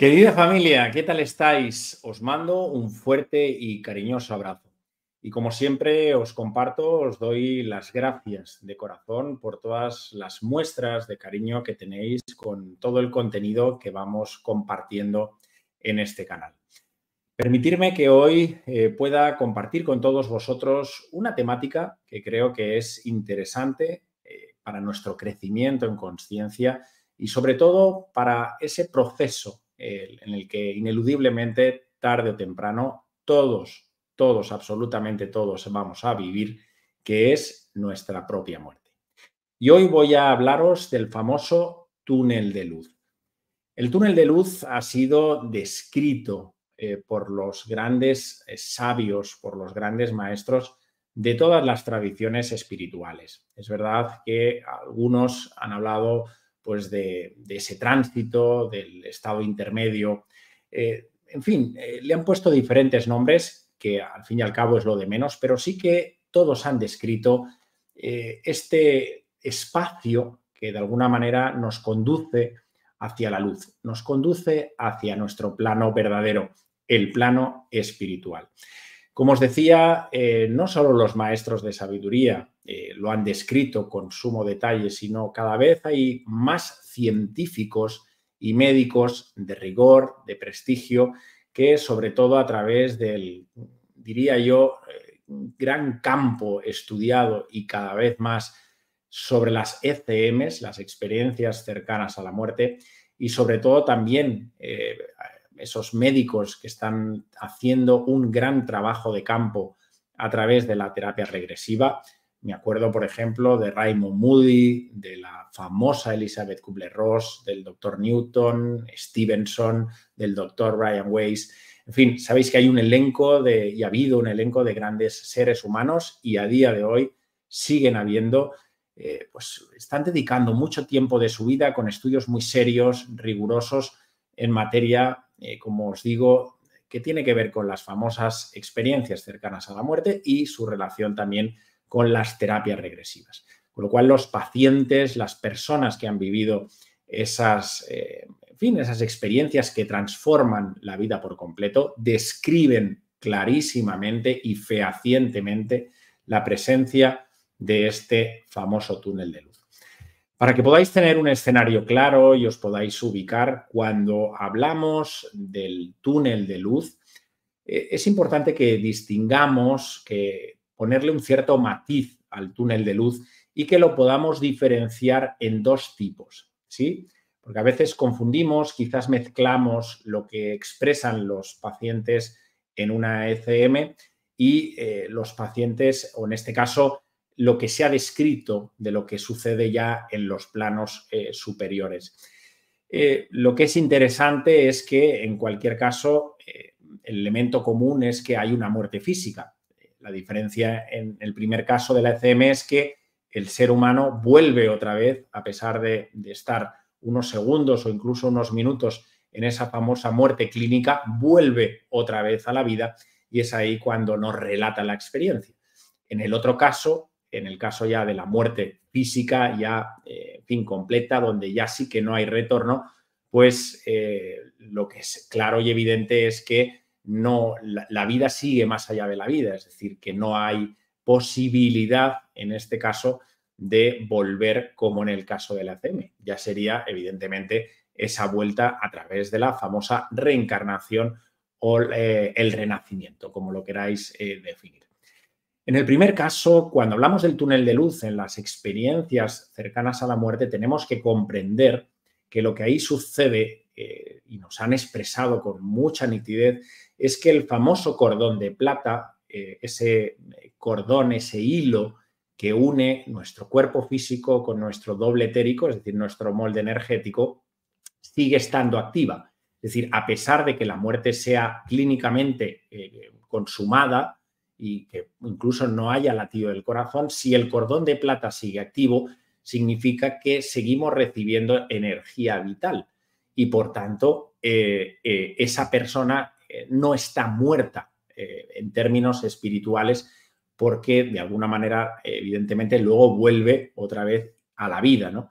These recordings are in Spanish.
Querida familia, ¿qué tal estáis? Os mando un fuerte y cariñoso abrazo. Y como siempre os comparto, os doy las gracias de corazón por todas las muestras de cariño que tenéis con todo el contenido que vamos compartiendo en este canal. Permitirme que hoy eh, pueda compartir con todos vosotros una temática que creo que es interesante eh, para nuestro crecimiento en conciencia y sobre todo para ese proceso en el que ineludiblemente, tarde o temprano, todos, todos, absolutamente todos vamos a vivir, que es nuestra propia muerte. Y hoy voy a hablaros del famoso túnel de luz. El túnel de luz ha sido descrito eh, por los grandes eh, sabios, por los grandes maestros de todas las tradiciones espirituales. Es verdad que algunos han hablado pues de, ese tránsito, del estado intermedio. Eh, en fin, eh, le han puesto diferentes nombres, que al fin y al cabo es lo de menos, pero sí que todos han descrito eh, este espacio que de alguna manera nos conduce hacia la luz, nos conduce hacia nuestro plano verdadero, el plano espiritual. Como os decía, eh, no solo los maestros de sabiduría eh, lo han descrito con sumo detalle, sino cada vez hay más científicos y médicos de rigor, de prestigio, que sobre todo a través del, diría yo, eh, gran campo estudiado y cada vez más sobre las ECMs, las experiencias cercanas a la muerte, y sobre todo también esos médicos que están haciendo un gran trabajo de campo a través de la terapia regresiva. Me acuerdo, por ejemplo, de Raymond Moody, de la famosa Elizabeth Kubler-Ross, del doctor Newton, Stevenson, del doctor Brian Weiss. En fin, sabéis que hay un elenco de, y ha habido un elenco de grandes seres humanos y a día de hoy siguen habiendo, eh, pues están dedicando mucho tiempo de su vida con estudios muy serios, rigurosos en materia eh, como os digo, que tiene que ver con las famosas experiencias cercanas a la muerte y su relación también con las terapias regresivas. Con lo cual, los pacientes, las personas que han vivido esas, eh, fin, esas experiencias que transforman la vida por completo, describen clarísimamente y fehacientemente la presencia de este famoso túnel de luz. Para que podáis tener un escenario claro y os podáis ubicar, cuando hablamos del túnel de luz, eh, es importante que distingamos, que ponerle un cierto matiz al túnel de luz y que lo podamos diferenciar en dos tipos, ¿sí? Porque a veces confundimos, quizás mezclamos lo que expresan los pacientes en una ECM y eh, los pacientes, o en este caso, lo que se ha descrito de lo que sucede ya en los planos eh, superiores. Eh, lo que es interesante es que, en cualquier caso, eh, el elemento común es que hay una muerte física. La diferencia en el primer caso de la ECM es que el ser humano vuelve otra vez, a pesar de, de estar unos segundos o incluso unos minutos en esa famosa muerte clínica, vuelve otra vez a la vida y es ahí cuando nos relata la experiencia. En el otro caso, en el caso ya de la muerte física, ya, eh, fin, completa, donde ya sí que no hay retorno, pues eh, lo que es claro y evidente es que no, la, vida sigue más allá de la vida, es decir, que no hay posibilidad, en este caso, de volver como en el caso del ACM. Ya sería, evidentemente, esa vuelta a través de la famosa reencarnación o eh, el renacimiento, como lo queráis definir. En el primer caso, cuando hablamos del túnel de luz en las experiencias cercanas a la muerte, tenemos que comprender que lo que ahí sucede, eh, y nos han expresado con mucha nitidez, es que el famoso cordón de plata, eh, ese eh, cordón, ese hilo que une nuestro cuerpo físico con nuestro doble etérico, es decir, nuestro molde energético, sigue estando activa. Es decir, a pesar de que la muerte sea clínicamente consumada, y que incluso no haya latido del corazón, si el cordón de plata sigue activo, significa que seguimos recibiendo energía vital y por tanto eh, eh, esa persona eh, no está muerta en términos espirituales porque de alguna manera evidentemente luego vuelve otra vez a la vida, ¿no?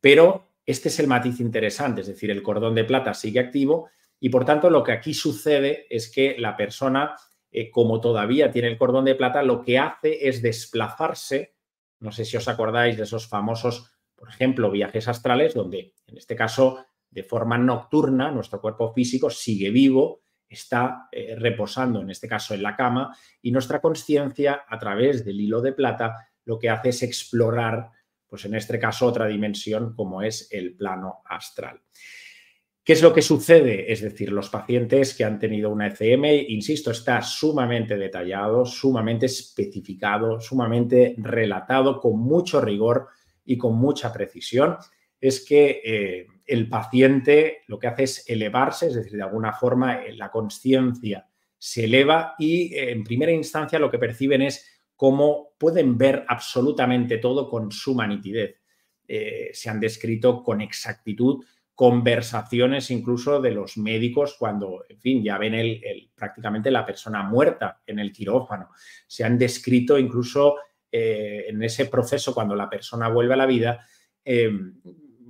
Pero este es el matiz interesante, es decir, el cordón de plata sigue activo y por tanto lo que aquí sucede es que la persona eh, como todavía tiene el cordón de plata, lo que hace es desplazarse, no sé si os acordáis de esos famosos, por ejemplo, viajes astrales, donde en este caso, de forma nocturna, nuestro cuerpo físico sigue vivo, está eh, reposando, en este caso, en la cama, y nuestra conciencia, a través del hilo de plata, lo que hace es explorar, pues en este caso, otra dimensión como es el plano astral. ¿Qué es lo que sucede? Es decir, los pacientes que han tenido una ECM, insisto, está sumamente detallado, sumamente especificado, sumamente relatado con mucho rigor y con mucha precisión. Es que eh, el paciente lo que hace es elevarse, es decir, de alguna forma eh, la conciencia se eleva y eh, en primera instancia lo que perciben es cómo pueden ver absolutamente todo con suma nitidez. se han descrito con exactitud conversaciones incluso de los médicos cuando, en fin, ya ven el, prácticamente la persona muerta en el quirófano. Se han descrito incluso eh, en ese proceso, cuando la persona vuelve a la vida, em,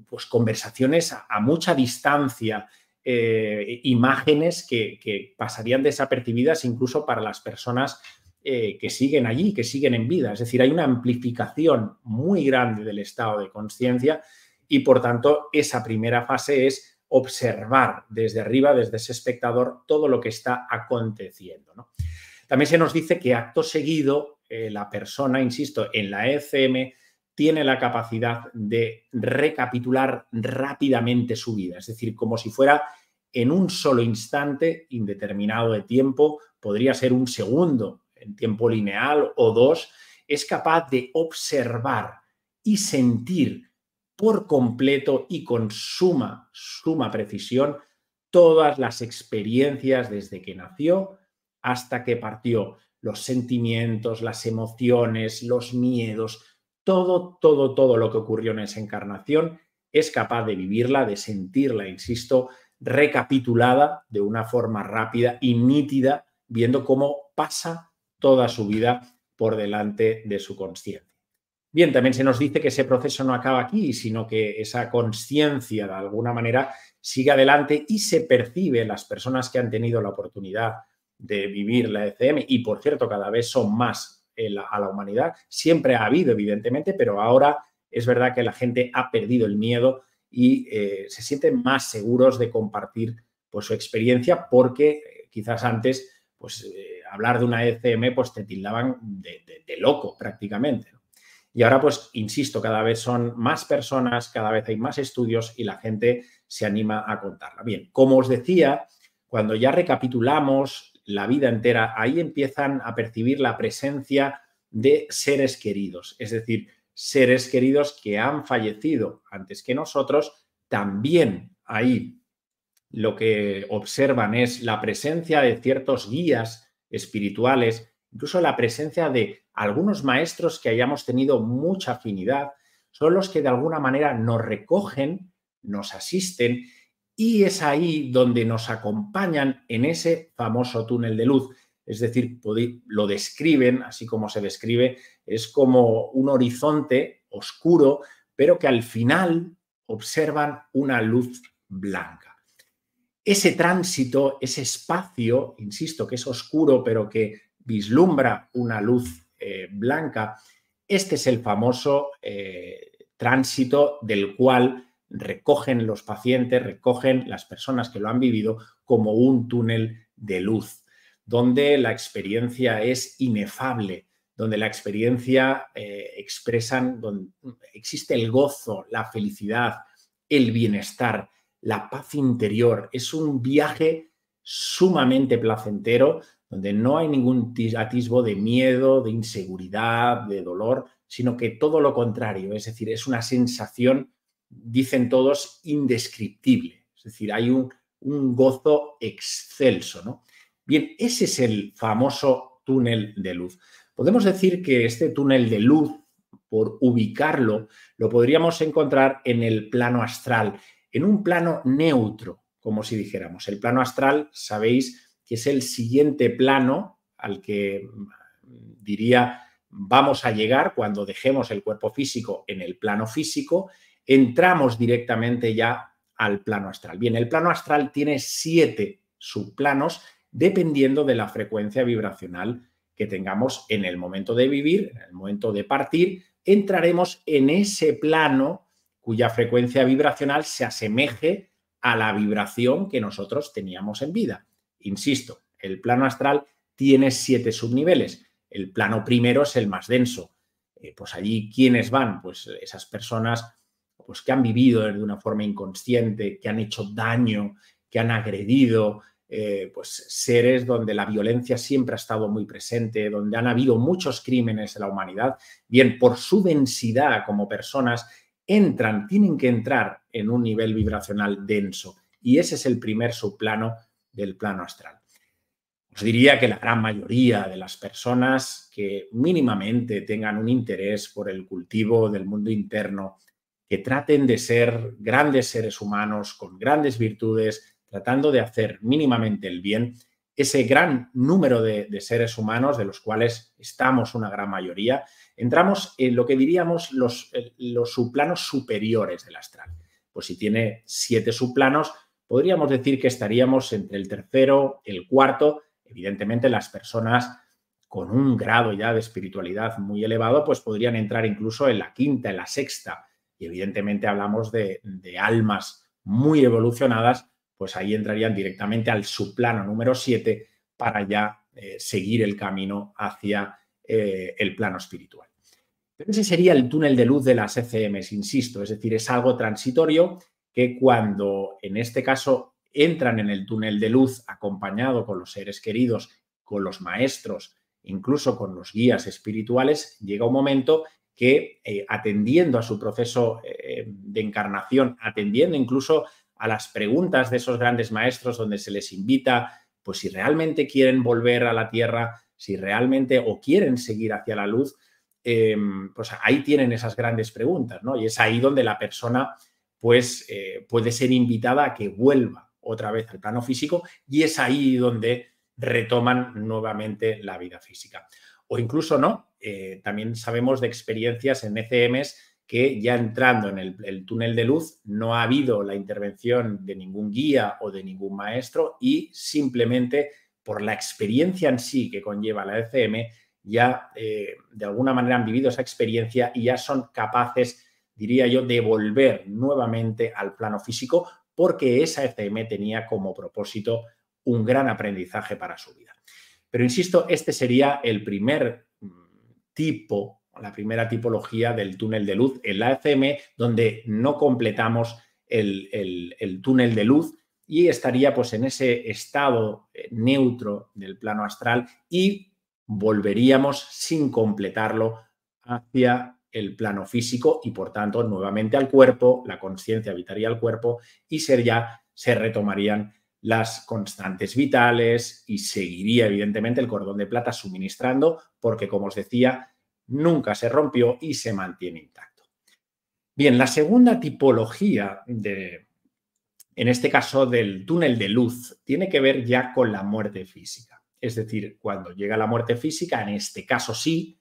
pues conversaciones a, mucha distancia, eh, imágenes que, que, pasarían desapercibidas incluso para las personas eh, que siguen allí, que siguen en vida. Es decir, hay una amplificación muy grande del estado de conciencia y por tanto esa primera fase es observar desde arriba, desde ese espectador, todo lo que está aconteciendo. También se nos dice que acto seguido eh, la persona, insisto, en la ECM tiene la capacidad de recapitular rápidamente su vida, es decir, como si fuera en un solo instante indeterminado de tiempo, podría ser un segundo en tiempo lineal o dos, es capaz de observar y sentir por completo y con suma, suma precisión todas las experiencias desde que nació hasta que partió, los sentimientos, las emociones, los miedos, todo, todo, todo lo que ocurrió en esa encarnación es capaz de vivirla, de sentirla, insisto, recapitulada de una forma rápida y nítida, viendo cómo pasa toda su vida por delante de su conciencia. Bien, también se nos dice que ese proceso no acaba aquí, sino que esa conciencia de alguna manera sigue adelante y se percibe en las personas que han tenido la oportunidad de vivir la ECM y por cierto cada vez son más a la humanidad. Siempre ha habido, evidentemente, pero ahora es verdad que la gente ha perdido el miedo y eh, se sienten más seguros de compartir pues, su experiencia porque eh, quizás antes pues, eh, hablar de una ECM pues, te tildaban de, de loco prácticamente. Y ahora, pues, insisto, cada vez son más personas, cada vez hay más estudios y la gente se anima a contarla. Bien, como os decía, cuando ya recapitulamos la vida entera, ahí empiezan a percibir la presencia de seres queridos, es decir, seres queridos que han fallecido antes que nosotros, también ahí lo que observan es la presencia de ciertos guías espirituales incluso la presencia de algunos maestros que hayamos tenido mucha afinidad, son los que de alguna manera nos recogen, nos asisten y es ahí donde nos acompañan en ese famoso túnel de luz. Es decir, lo describen, así como se describe, es como un horizonte oscuro, pero que al final observan una luz blanca. Ese tránsito, ese espacio, insisto, que es oscuro, pero que vislumbra una luz eh, blanca. Este es el famoso eh, tránsito del cual recogen los pacientes, recogen las personas que lo han vivido como un túnel de luz, donde la experiencia es inefable, donde la experiencia expresa, eh, expresan, donde existe el gozo, la felicidad, el bienestar, la paz interior. Es un viaje sumamente placentero donde no hay ningún atisbo de miedo, de inseguridad, de dolor, sino que todo lo contrario, es decir, es una sensación, dicen todos, indescriptible, es decir, hay un, gozo excelso. ¿no? Bien, ese es el famoso túnel de luz. Podemos decir que este túnel de luz, por ubicarlo, lo podríamos encontrar en el plano astral, en un plano neutro, como si dijéramos. El plano astral, sabéis, que es el siguiente plano al que mm, diría vamos a llegar cuando dejemos el cuerpo físico en el plano físico, entramos directamente ya al plano astral. Bien, el plano astral tiene siete subplanos dependiendo de la frecuencia vibracional que tengamos en el momento de vivir, en el momento de partir, entraremos en ese plano cuya frecuencia vibracional se asemeje a la vibración que nosotros teníamos en vida. Insisto, el plano astral tiene siete subniveles. El plano primero es el más denso. Eh, pues allí, ¿quiénes van? Pues esas personas pues, que han vivido de una forma inconsciente, que han hecho daño, que han agredido, eh, pues seres donde la violencia siempre ha estado muy presente, donde han habido muchos crímenes de la humanidad, bien por su densidad como personas, entran, tienen que entrar en un nivel vibracional denso. Y ese es el primer subplano del plano astral. Os diría que la gran mayoría de las personas que mínimamente tengan un interés por el cultivo del mundo interno, que traten de ser grandes seres humanos con grandes virtudes, tratando de hacer mínimamente el bien, ese gran número de, seres humanos, de los cuales estamos una gran mayoría, entramos en lo que diríamos los, eh, los subplanos superiores del astral. Pues si tiene siete subplanos, podríamos decir que estaríamos entre el tercero, el cuarto. Evidentemente, las personas con un grado ya de espiritualidad muy elevado, pues podrían entrar incluso en la quinta, en la sexta. Y evidentemente hablamos de, almas muy evolucionadas, pues ahí entrarían directamente al subplano número siete para ya eh, seguir el camino hacia eh, el plano espiritual. Pero ese sería el túnel de luz de las ECMs, insisto, es decir, es algo transitorio que cuando en este caso entran en el túnel de luz acompañado con los seres queridos, con los maestros, incluso con los guías espirituales, llega un momento que eh, atendiendo a su proceso eh, de encarnación, atendiendo incluso a las preguntas de esos grandes maestros donde se les invita, pues si realmente quieren volver a la tierra, si realmente o quieren seguir hacia la luz, eh, pues ahí tienen esas grandes preguntas, ¿no? Y es ahí donde la persona pues eh, puede ser invitada a que vuelva otra vez al plano físico y es ahí donde retoman nuevamente la vida física. O incluso no, eh, también sabemos de experiencias en ECMs que ya entrando en el, túnel de luz no ha habido la intervención de ningún guía o de ningún maestro y simplemente por la experiencia en sí que conlleva la ECM, ya eh, de alguna manera han vivido esa experiencia y ya son capaces diría yo, volver nuevamente al plano físico, porque esa FM tenía como propósito un gran aprendizaje para su vida. Pero insisto, este sería el primer mm, tipo, la primera tipología del túnel de luz en la FM, donde no completamos el, el túnel de luz y estaría pues en ese estado eh, neutro del plano astral y volveríamos sin completarlo hacia el plano físico y por tanto nuevamente al cuerpo, la conciencia habitaría el cuerpo y ser se retomarían las constantes vitales y seguiría evidentemente el cordón de plata suministrando porque como os decía nunca se rompió y se mantiene intacto. Bien, la segunda tipología de en este caso del túnel de luz tiene que ver ya con la muerte física. Es decir, cuando llega la muerte física, en este caso sí,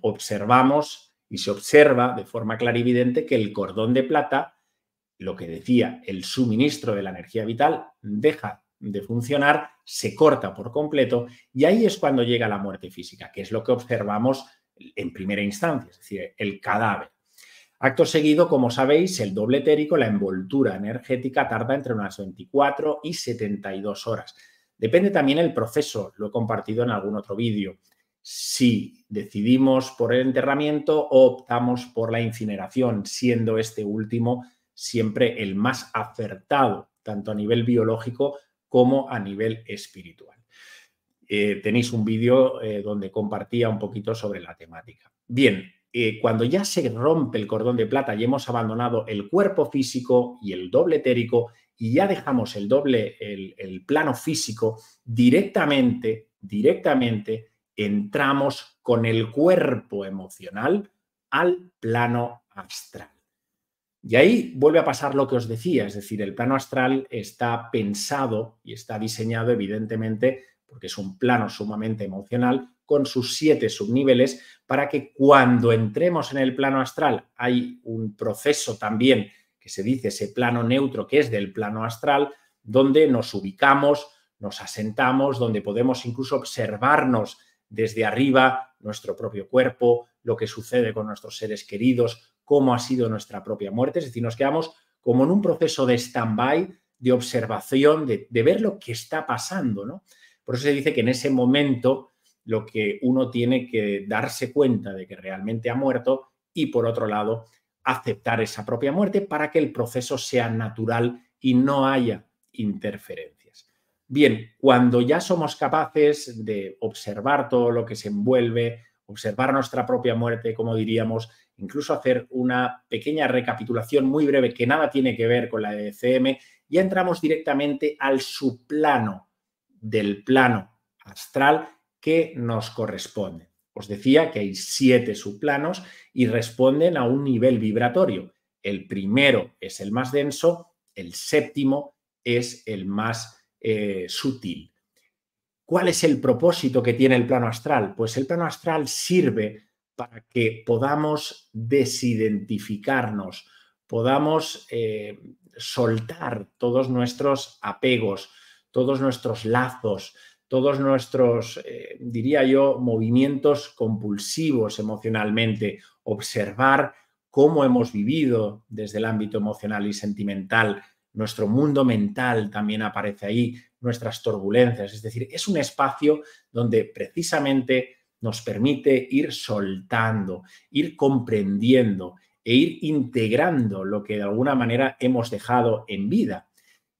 observamos y se observa de forma clarividente que el cordón de plata, lo que decía el suministro de la energía vital, deja de funcionar, se corta por completo y ahí es cuando llega la muerte física, que es lo que observamos en primera instancia, es decir, el cadáver. Acto seguido, como sabéis, el doble etérico, la envoltura energética, tarda entre unas 24 y 72 horas. Depende también el proceso, lo he compartido en algún otro vídeo si decidimos por el enterramiento o optamos por la incineración, siendo este último siempre el más acertado, tanto a nivel biológico como a nivel espiritual. Eh, tenéis un vídeo eh, donde compartía un poquito sobre la temática. Bien, eh, cuando ya se rompe el cordón de plata y hemos abandonado el cuerpo físico y el doble etérico y ya dejamos el doble, el plano físico directamente, directamente, entramos con el cuerpo emocional al plano astral. Y ahí vuelve a pasar lo que os decía, es decir, el plano astral está pensado y está diseñado evidentemente, porque es un plano sumamente emocional, con sus siete subniveles, para que cuando entremos en el plano astral hay un proceso también que se dice ese plano neutro que es del plano astral, donde nos ubicamos, nos asentamos, donde podemos incluso observarnos desde arriba, nuestro propio cuerpo, lo que sucede con nuestros seres queridos, cómo ha sido nuestra propia muerte. Es decir, nos quedamos como en un proceso de stand-by, de observación, de, de, ver lo que está pasando. ¿no? Por eso se dice que en ese momento lo que uno tiene que darse cuenta de que realmente ha muerto y por otro lado aceptar esa propia muerte para que el proceso sea natural y no haya interferencia. Bien, cuando ya somos capaces de observar todo lo que se envuelve, observar nuestra propia muerte, como diríamos, incluso hacer una pequeña recapitulación muy breve que nada tiene que ver con la de ECM, ya entramos directamente al suplano del plano astral que nos corresponde. Os decía que hay siete subplanos y responden a un nivel vibratorio. El primero es el más denso, el séptimo es el más eh, sutil. ¿Cuál es el propósito que tiene el plano astral? Pues el plano astral sirve para que podamos desidentificarnos, podamos eh, soltar todos nuestros apegos, todos nuestros lazos, todos nuestros, eh, diría yo, movimientos compulsivos emocionalmente, observar cómo hemos vivido desde el ámbito emocional y sentimental, nuestro mundo mental también aparece ahí, nuestras turbulencias, es decir, es un espacio donde precisamente nos permite ir soltando, ir comprendiendo e ir integrando lo que de alguna manera hemos dejado en vida.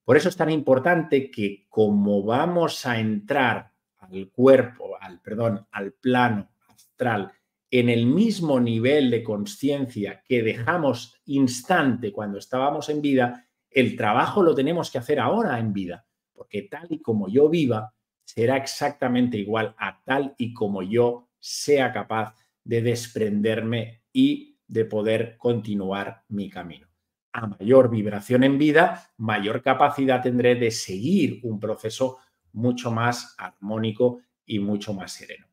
Por eso es tan importante que como vamos a entrar al cuerpo, al perdón, al plano astral en el mismo nivel de conciencia que dejamos instante cuando estábamos en vida, el trabajo lo tenemos que hacer ahora en vida, porque tal y como yo viva, será exactamente igual a tal y como yo sea capaz de desprenderme y de poder continuar mi camino. A mayor vibración en vida, mayor capacidad tendré de seguir un proceso mucho más armónico y mucho más sereno.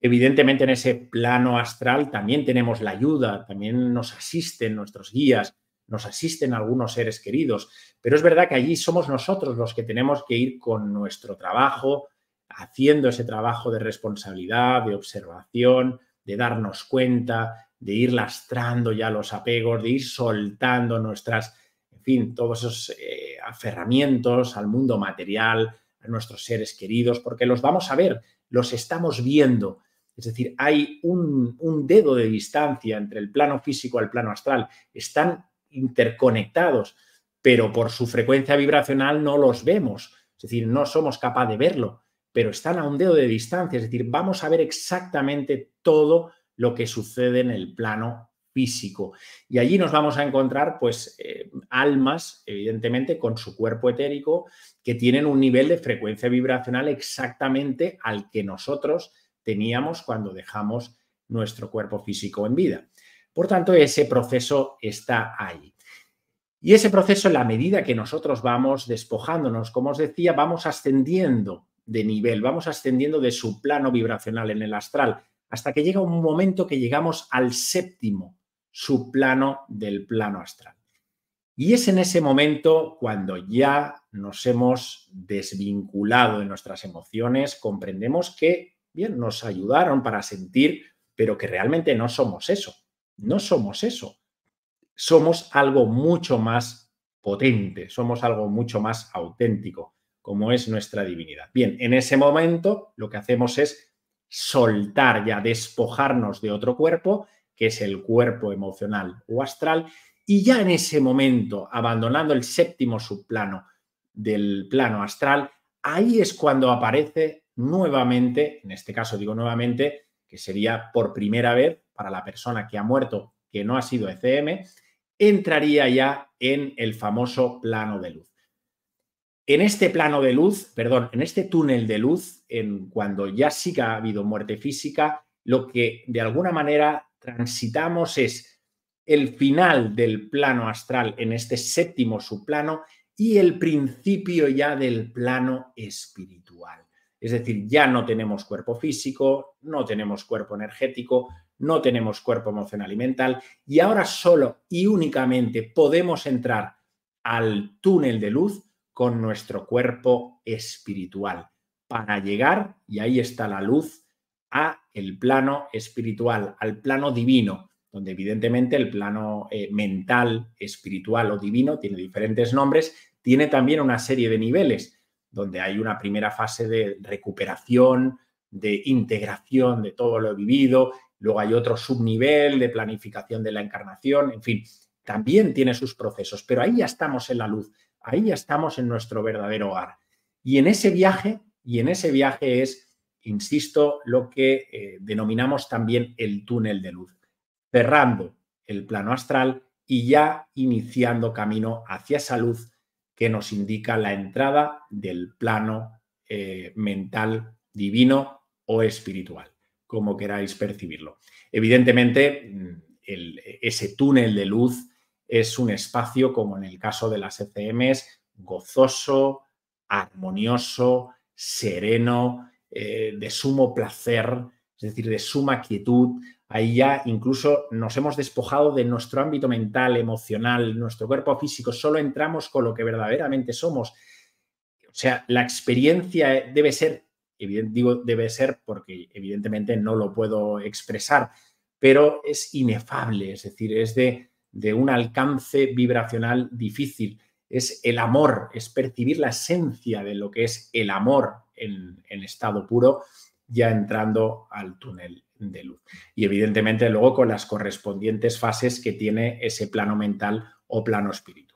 Evidentemente en ese plano astral también tenemos la ayuda, también nos asisten nuestros guías, nos asisten algunos seres queridos, pero es verdad que allí somos nosotros los que tenemos que ir con nuestro trabajo, haciendo ese trabajo de responsabilidad, de observación, de darnos cuenta, de ir lastrando ya los apegos, de ir soltando nuestras, en fin, todos esos eh, aferramientos al mundo material, a nuestros seres queridos, porque los vamos a ver, los estamos viendo. Es decir, hay un, un dedo de distancia entre el plano físico al plano astral. Están interconectados, pero por su frecuencia vibracional no los vemos, es decir, no somos capaz de verlo, pero están a un dedo de distancia, es decir, vamos a ver exactamente todo lo que sucede en el plano físico. Y allí nos vamos a encontrar, pues, eh, almas, evidentemente, con su cuerpo etérico, que tienen un nivel de frecuencia vibracional exactamente al que nosotros teníamos cuando dejamos nuestro cuerpo físico en vida. Por tanto, ese proceso está ahí. Y ese proceso, en la medida que nosotros vamos despojándonos, como os decía, vamos ascendiendo de nivel, vamos ascendiendo de su plano vibracional en el astral, hasta que llega un momento que llegamos al séptimo, su plano del plano astral. Y es en ese momento cuando ya nos hemos desvinculado de nuestras emociones, comprendemos que, bien, nos ayudaron para sentir, pero que realmente no somos eso, no somos eso. Somos algo mucho más potente, somos algo mucho más auténtico, como es nuestra divinidad. Bien, en ese momento lo que hacemos es soltar ya, despojarnos de otro cuerpo, que es el cuerpo emocional o astral, y ya en ese momento, abandonando el séptimo subplano del plano astral, ahí es cuando aparece nuevamente, en este caso digo nuevamente, que sería por primera vez para la persona que ha muerto, que no ha sido ECM, entraría ya en el famoso plano de luz. En este plano de luz, perdón, en este túnel de luz, en cuando ya sí que ha habido muerte física, lo que de alguna manera transitamos es el final del plano astral en este séptimo subplano y el principio ya del plano espiritual. Es decir, ya no tenemos cuerpo físico, no tenemos cuerpo energético, no tenemos cuerpo emocional y mental y ahora solo y únicamente podemos entrar al túnel de luz con nuestro cuerpo espiritual para llegar, y ahí está la luz, a el plano espiritual, al plano divino, donde evidentemente el plano eh, mental, espiritual o divino tiene diferentes nombres, tiene también una serie de niveles, donde hay una primera fase de recuperación, de integración de todo lo vivido Luego hay otro subnivel de planificación de la encarnación, en fin, también tiene sus procesos, pero ahí ya estamos en la luz, ahí ya estamos en nuestro verdadero hogar. Y en ese viaje, y en ese viaje es, insisto, lo que eh, denominamos también el túnel de luz, cerrando el plano astral y ya iniciando camino hacia esa luz que nos indica la entrada del plano eh, mental divino o espiritual como queráis percibirlo. Evidentemente, mm, ese túnel de luz es un espacio, como en el caso de las ECMs, gozoso, armonioso, sereno, eh, de sumo placer, es decir, de suma quietud. Ahí ya incluso nos hemos despojado de nuestro ámbito mental, emocional, nuestro cuerpo físico, solo entramos con lo que verdaderamente somos. O sea, la experiencia debe ser digo, debe ser porque evidentemente no lo puedo expresar, pero es inefable, es decir, es de, de un alcance vibracional difícil. Es el amor, es percibir la esencia de lo que es el amor en, en estado puro, ya entrando al túnel de luz. Y evidentemente luego con las correspondientes fases que tiene ese plano mental o plano espiritual.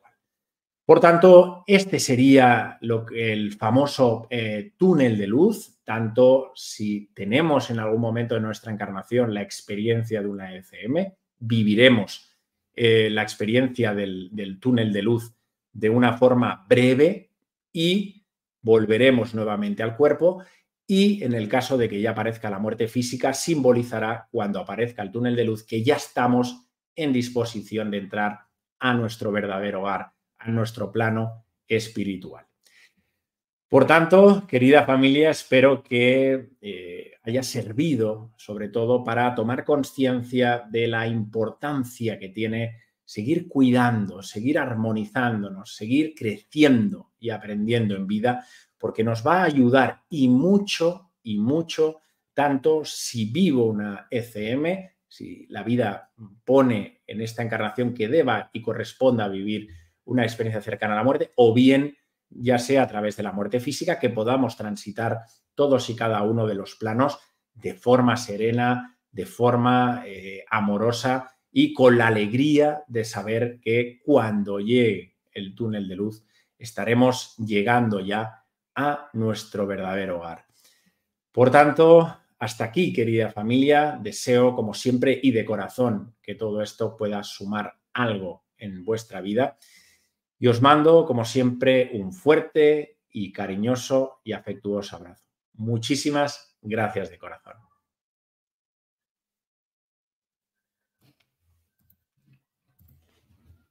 Por tanto, este sería lo que el famoso eh, túnel de luz, tanto si tenemos en algún momento de nuestra encarnación la experiencia de una ECM, viviremos eh, la experiencia del túnel de luz de una forma breve y volveremos nuevamente al cuerpo y en el caso de que ya aparezca la muerte física, simbolizará cuando aparezca el túnel de luz que ya estamos en disposición de entrar a nuestro verdadero hogar nuestro plano espiritual. Por tanto, querida familia, espero que eh, haya servido sobre todo para tomar conciencia de la importancia que tiene seguir cuidando, seguir armonizándonos, seguir creciendo y aprendiendo en vida, porque nos va a ayudar y mucho, y mucho, tanto si vivo una ECM, si la vida pone en esta encarnación que deba y corresponda vivir una experiencia cercana a la muerte, o bien ya sea a través de la muerte física, que podamos transitar todos y cada uno de los planos de forma serena, de forma eh, amorosa y con la alegría de saber que cuando llegue el túnel de luz estaremos llegando ya a nuestro verdadero hogar. Por tanto, hasta aquí, querida familia, deseo como siempre y de corazón que todo esto pueda sumar algo en vuestra vida y os mando, como siempre, un fuerte y cariñoso y afectuoso abrazo. Muchísimas gracias de corazón.